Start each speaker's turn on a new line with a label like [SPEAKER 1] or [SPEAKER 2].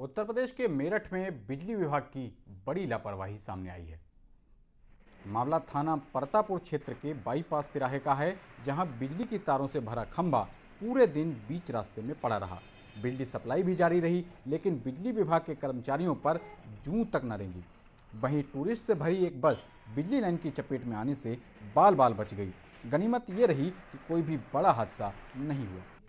[SPEAKER 1] उत्तर प्रदेश के मेरठ में बिजली विभाग की बड़ी लापरवाही सामने आई है मामला थाना परतापुर क्षेत्र के बाईपास तिराहे का है जहां बिजली की तारों से भरा खंबा पूरे दिन बीच रास्ते में पड़ा रहा बिजली सप्लाई भी जारी रही लेकिन बिजली विभाग के कर्मचारियों पर जूं तक न रेंगी वहीं टूरिस्ट से भरी एक बस बिजली लाइन की चपेट में आने से बाल बाल बच गई गनीमत ये रही कि कोई भी बड़ा हादसा नहीं हुआ